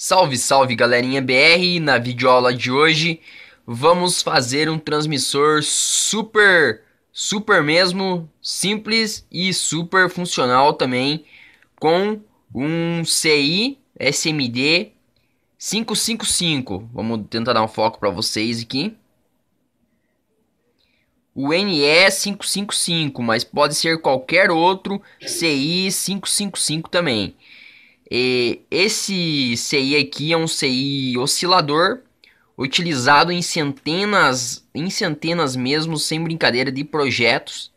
Salve, salve galerinha BR! Na videoaula de hoje vamos fazer um transmissor super, super mesmo, simples e super funcional também com um CI SMD 555. Vamos tentar dar um foco para vocês aqui. O NE 555, mas pode ser qualquer outro CI 555 também. E esse CI aqui é um CI oscilador utilizado em centenas, em centenas mesmo, sem brincadeira, de projetos,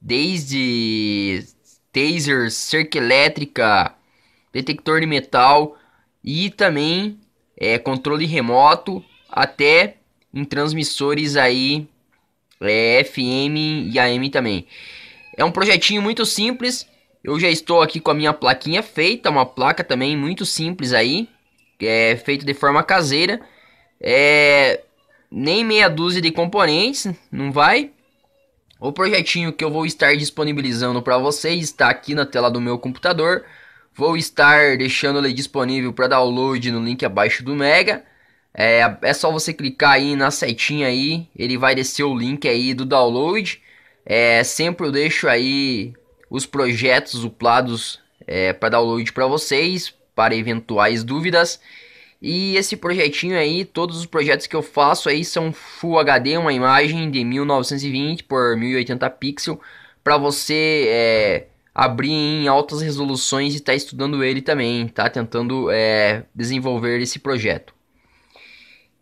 desde taser, cerca elétrica, detector de metal e também é, controle remoto, até em transmissores aí é, FM e AM também. É um projetinho muito simples eu já estou aqui com a minha plaquinha feita, uma placa também muito simples aí, é feita de forma caseira. É, nem meia dúzia de componentes, não vai? O projetinho que eu vou estar disponibilizando para vocês está aqui na tela do meu computador. Vou estar deixando ele disponível para download no link abaixo do Mega. É, é só você clicar aí na setinha aí, ele vai descer o link aí do download. É, sempre eu deixo aí os projetos uplados é, para download para vocês, para eventuais dúvidas. E esse projetinho aí, todos os projetos que eu faço aí são Full HD, uma imagem de 1920 por 1080 pixels para você é, abrir em altas resoluções e estar tá estudando ele também, tá? Tentando é, desenvolver esse projeto.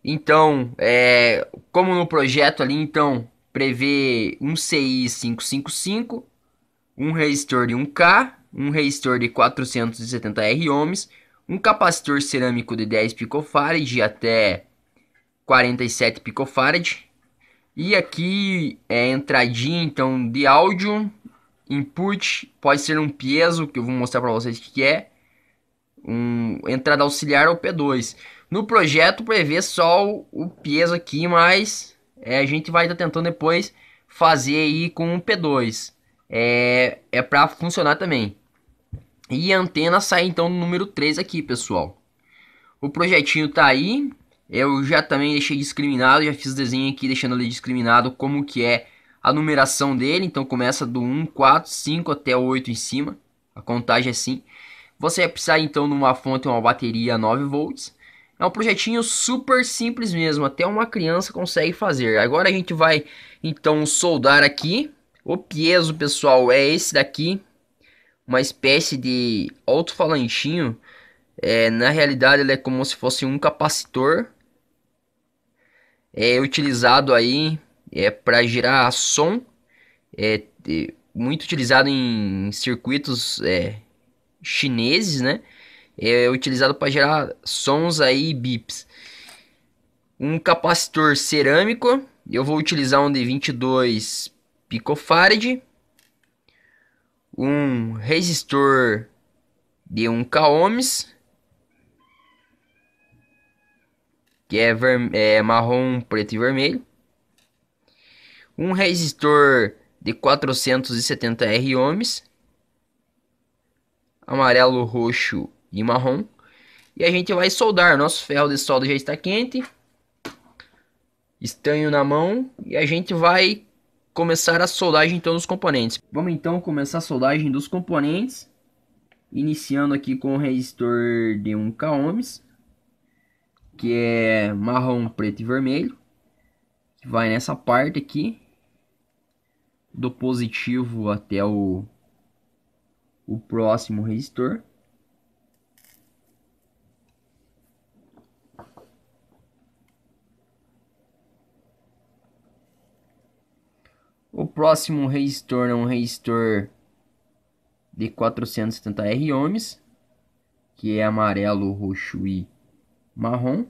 Então, é, como no projeto ali, então, prevê um CI 555, um resistor de 1K, um resistor de 470 R ohms, um capacitor cerâmico de 10 picofarad até 47 picofarad. E aqui é entradinha então de áudio, input, pode ser um piezo, que eu vou mostrar para vocês o que é, um entrada auxiliar ou P2. No projeto prevê é só o, o piezo aqui, mas é, a gente vai estar tá tentando depois fazer aí com um P2 é, é para funcionar também. E a antena sai então no número 3 aqui, pessoal. O projetinho tá aí. Eu já também deixei discriminado, já fiz desenho aqui deixando ele discriminado como que é a numeração dele. Então começa do 1, 4, 5 até 8 em cima. A contagem é assim. Você vai precisar então de uma fonte e uma bateria 9 volts. É um projetinho super simples mesmo, até uma criança consegue fazer. Agora a gente vai então soldar aqui o piezo, pessoal, é esse daqui. Uma espécie de alto-falanchinho. É, na realidade, ele é como se fosse um capacitor. É utilizado aí é, para gerar som. É, é, muito utilizado em circuitos é, chineses, né? É utilizado para gerar sons aí bips. Um capacitor cerâmico. Eu vou utilizar um de 22 picofarad, um resistor de 1K ohms, que é, é marrom, preto e vermelho, um resistor de 470 R ohms, amarelo, roxo e marrom. E a gente vai soldar. Nosso ferro de solda já está quente. Estanho na mão. E a gente vai começar a soldagem então dos componentes. Vamos então começar a soldagem dos componentes, iniciando aqui com o resistor de 1K ohms, que é marrom, preto e vermelho, que vai nessa parte aqui, do positivo até o, o próximo resistor. próximo resistor é um resistor de 470R ohms, que é amarelo, roxo e marrom.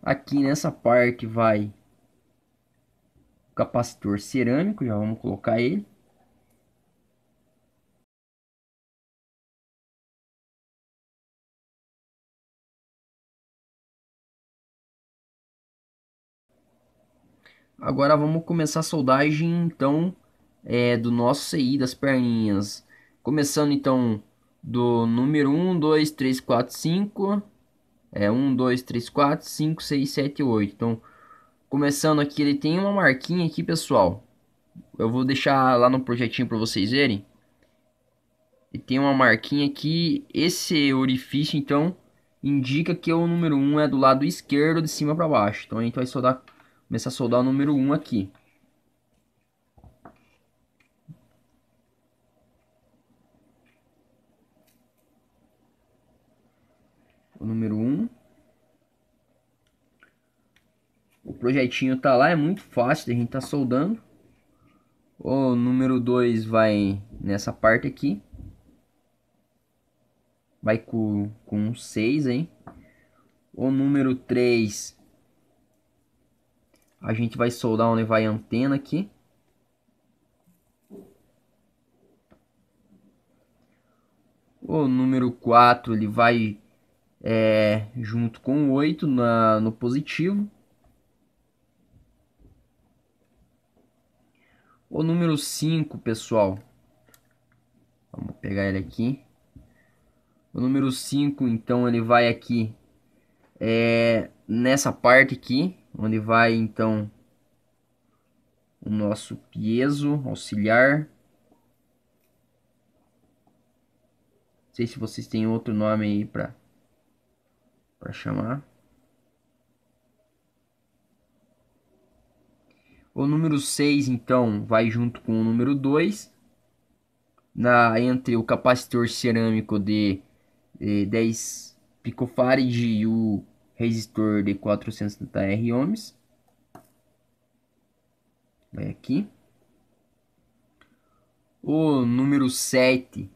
Aqui nessa parte vai capacitor cerâmico, já vamos colocar ele. Agora vamos começar a soldagem então é, do nosso CI das perninhas. Começando então do número 1, 2, 3, 4, 5. É 1, 2, 3, 4, 5, 6, 7, 8. Então começando aqui, ele tem uma marquinha aqui, pessoal. Eu vou deixar lá no projetinho para vocês verem. E tem uma marquinha aqui. Esse orifício, então, indica que o número 1 é do lado esquerdo de cima para baixo. Então a gente vai soldar, começar a soldar o número 1 aqui. O número 1. projetinho tá lá, é muito fácil, a gente tá soldando. O número 2 vai nessa parte aqui. Vai com, com 6 O número 3 a gente vai soldar onde né, vai a antena aqui. O número 4 ele vai é, junto com o 8 na, no positivo. O número 5, pessoal. Vamos pegar ele aqui. O número 5, então, ele vai aqui é, nessa parte aqui, onde vai, então, o nosso piezo auxiliar. Não sei se vocês têm outro nome aí para chamar. O número 6, então, vai junto com o número 2, na, entre o capacitor cerâmico de, de 10 picofarad e o resistor de 470R ohms. Vai aqui. O número 7,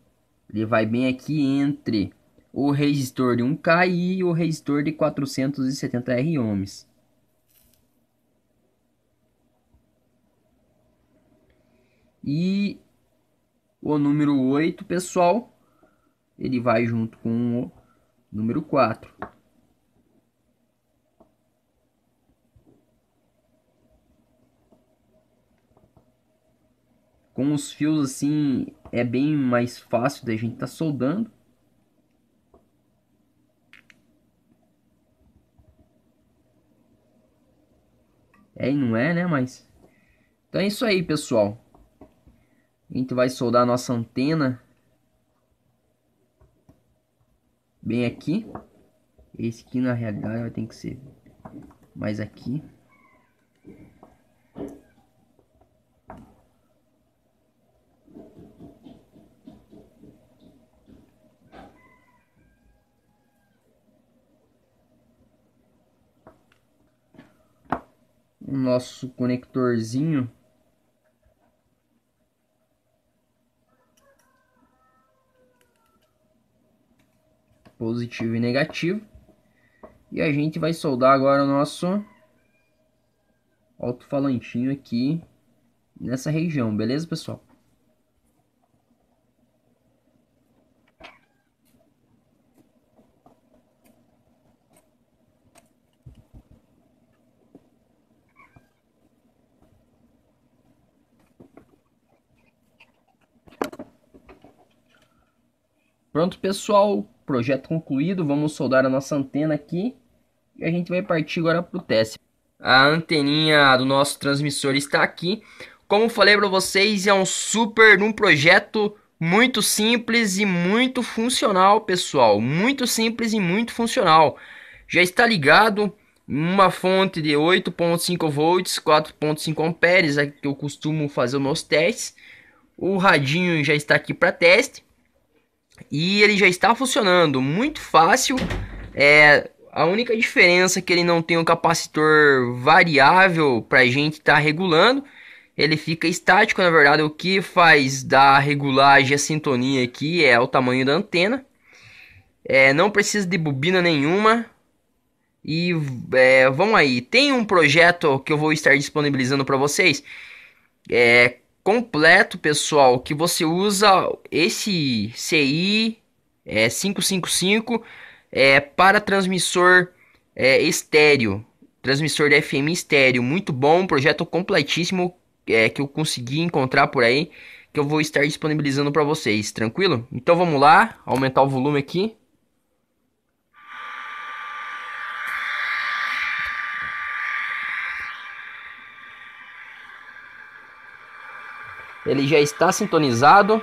ele vai bem aqui entre o resistor de 1K e o resistor de 470R ohms. E o número 8, pessoal, ele vai junto com o número 4. Com os fios assim, é bem mais fácil da gente estar tá soldando. É e não é, né? Mas. Então é isso aí, pessoal. A gente vai soldar a nossa antena bem aqui. Esse aqui na realidade vai ter que ser mais aqui. O nosso conectorzinho positivo e negativo. E a gente vai soldar agora o nosso alto-falantinho aqui nessa região, beleza, pessoal? Pronto, pessoal projeto concluído, vamos soldar a nossa antena aqui e a gente vai partir agora para o teste. A anteninha do nosso transmissor está aqui. Como falei para vocês, é um super um projeto muito simples e muito funcional, pessoal. Muito simples e muito funcional. Já está ligado uma fonte de 8.5 volts, 4.5 amperes, é que eu costumo fazer os meus testes. O radinho já está aqui para teste. E ele já está funcionando, muito fácil. É, a única diferença é que ele não tem um capacitor variável para a gente estar tá regulando. Ele fica estático, na verdade, o que faz da regulagem a sintonia aqui é o tamanho da antena. É, não precisa de bobina nenhuma. E é, vamos aí, tem um projeto que eu vou estar disponibilizando para vocês. É, completo, pessoal, que você usa esse CI é, 555 é, para transmissor é, estéreo, transmissor de FM estéreo, muito bom, projeto completíssimo é, que eu consegui encontrar por aí, que eu vou estar disponibilizando para vocês, tranquilo? Então vamos lá, aumentar o volume aqui. Ele já está sintonizado.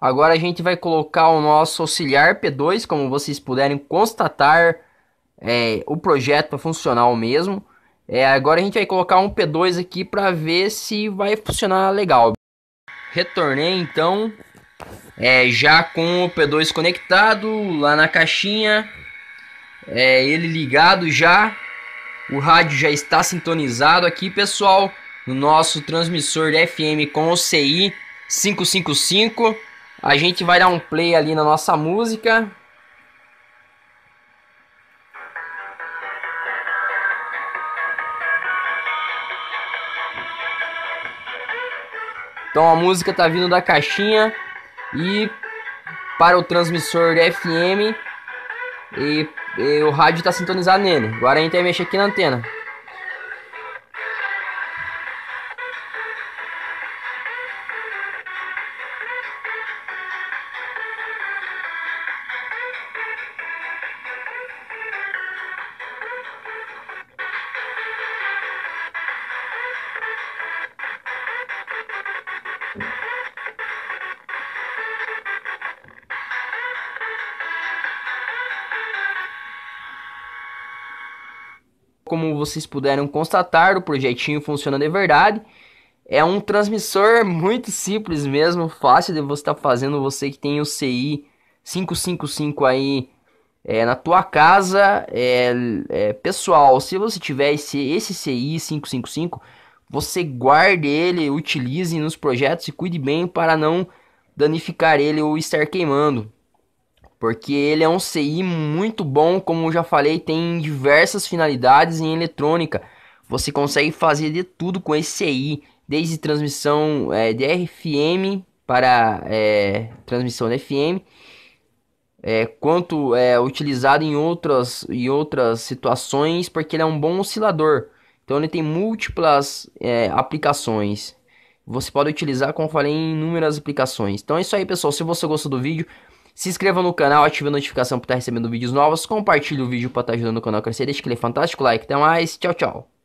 Agora a gente vai colocar o nosso auxiliar P2, como vocês puderem constatar, é, o projeto para é funcionar o mesmo. É, agora a gente vai colocar um P2 aqui para ver se vai funcionar legal. Retornei então, é, já com o P2 conectado lá na caixinha, é, ele ligado já, o rádio já está sintonizado aqui pessoal, no nosso transmissor FM com o CI 555. A gente vai dar um play ali na nossa música. Então a música tá vindo da caixinha e para o transmissor FM e, e o rádio está sintonizado nele. Agora a gente vai mexer aqui na antena. como vocês puderam constatar, o projetinho funciona de verdade. É um transmissor muito simples mesmo, fácil de você estar tá fazendo. Você que tem o CI 555 aí é, na tua casa, é, é, pessoal, se você tiver esse, esse CI 555, você guarde ele, utilize nos projetos e cuide bem para não danificar ele ou estar queimando porque ele é um CI muito bom, como já falei, tem diversas finalidades em eletrônica. Você consegue fazer de tudo com esse CI, desde transmissão é, de RFM para é, transmissão de FM, é, quanto é utilizado em outras, em outras situações, porque ele é um bom oscilador. Então ele tem múltiplas é, aplicações. Você pode utilizar, como eu falei, em inúmeras aplicações. Então é isso aí, pessoal. Se você gostou do vídeo, se inscreva no canal, ative a notificação para estar recebendo vídeos novos, compartilhe o vídeo para estar ajudando o canal a crescer, deixe aquele fantástico like. Até mais, tchau, tchau.